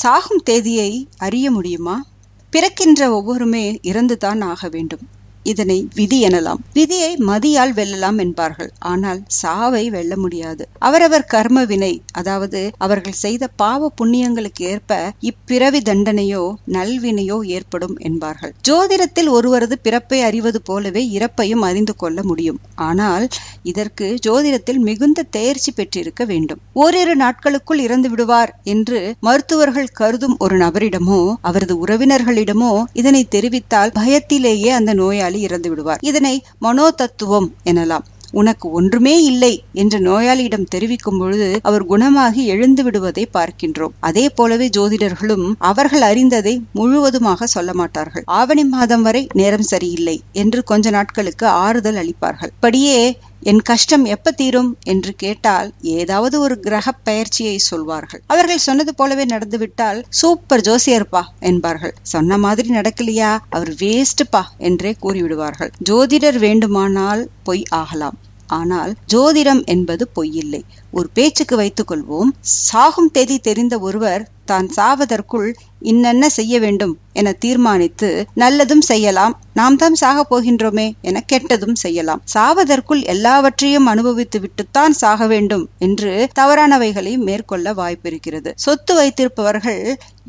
சாகும் தேதியை அறிய முடியுமா பிறக்கின்ற ஒவ்வொருமே இறந்துதான் ஆக வேண்டும் இதனை விதி எனலாம் விதியை மதியால் வெல்லலாம் என்பார்கள் ஆனால் சாவை வெல்ல முடியாது அவரவர் கர்ம வினை அதாவது அவர்கள் செய்த பாவ புண்ணியங்களுக்கு ஏற்ப இப்பிறவி தண்டனையோ நல்வினையோ ஏற்படும் என்பார்கள் ஜோதிடத்தில் ஒருவரது பிறப்பை அறிவது போலவே இறப்பையும் அறிந்து கொள்ள முடியும் ஆனால் இதற்கு ஜோதிடத்தில் மிகுந்த தேர்ச்சி பெற்றிருக்க வேண்டும் ஓரிரு நாட்களுக்குள் இறந்து விடுவார் என்று மருத்துவர்கள் கருதும் ஒரு நபரிடமோ அவரது உறவினர்களிடமோ இதனை தெரிவித்தால் பயத்திலேயே அந்த நோயாளி நோயாளி இறந்து விடுவார் இதனை மனோ தத்துவம் எனலாம் உனக்கு ஒன்றுமே இல்லை என்று நோயாளியிடம் தெரிவிக்கும் பொழுது அவர் குணமாகி எழுந்து விடுவதை பார்க்கின்றோம் அதே போலவே ஜோதிடர்களும் அவர்கள் அறிந்ததை முழுவதுமாக சொல்ல மாட்டார்கள் ஆவணி மாதம் வரை நேரம் சரியில்லை என்று கொஞ்ச நாட்களுக்கு ஆறுதல் அளிப்பார்கள் படியே என் கஷ்டம் எப்ப தீரும் என்று கேட்டால் ஏதாவது ஒரு கிரக பயிற்சியை சொல்வார்கள் அவர்கள் சொன்னது போலவே நடந்துவிட்டால் சூப்பர் ஜோசியர்ப்பா என்பார்கள் சொன்ன மாதிரி நடக்கலையா அவர் வேஸ்ட்பா என்றே கூறிவிடுவார்கள் ஜோதிடர் வேண்டுமானால் பொய் ஆகலாம் ஆனால் ஜோதிடம் என்பது பொய்யில்லை ஒரு பேச்சுக்கு கொள்வோம் சாகும் தேதி தெரிந்த ஒருவர் தான் சாவதற்குள் இன்னென்ன செய்ய வேண்டும் என தீர்மானித்து நல்லதும் செய்யலாம் நாம் தான் சாகப் போகின்றோமே என கெட்டதும் செய்யலாம் சாவதற்குள் எல்லாவற்றையும் அனுபவித்து விட்டுத்தான் சாக வேண்டும் என்று தவறானவைகளை மேற்கொள்ள வாய்ப்பிருக்கிறது சொத்து வைத்திருப்பவர்கள்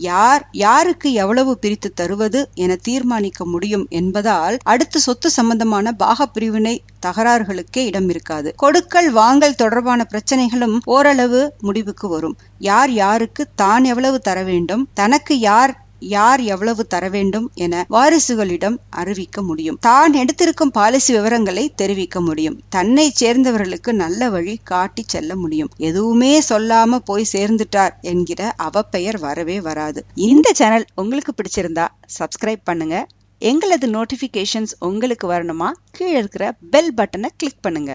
யார் யாருக்கு எவ்வளவு பிரித்து தருவது என தீர்மானிக்க முடியும் என்பதால் அடுத்து சொத்து சம்பந்தமான பாக பிரிவினை தகராறுகளுக்கே இடம் இருக்காது கொடுக்கல் வாங்கல் தொடர்பான பிரச்சனைகளும் ஓரளவு முடிவுக்கு வரும் யார் யாருக்கு தான் எவ்வளவு தர வேண்டும் தனக்கு யார் யார் எவ்வளவு தர வேண்டும் என வாரிசுகளிடம் அறிவிக்க முடியும் தான் எடுத்திருக்கும் பாலிசி விவரங்களை தெரிவிக்க முடியும் தன்னை சேர்ந்தவர்களுக்கு நல்ல வழி காட்டி செல்ல முடியும் எதுவுமே சொல்லாம போய் சேர்ந்துட்டார் என்கிற அவப்பெயர் வரவே வராது இந்த சேனல் உங்களுக்கு பிடிச்சிருந்தா சப்ஸ்கிரைப் பண்ணுங்க எங்களது நோட்டிபிகேஷன்ஸ் உங்களுக்கு வரணுமா கீழே இருக்கிற பெல் பட்டனை கிளிக் பண்ணுங்க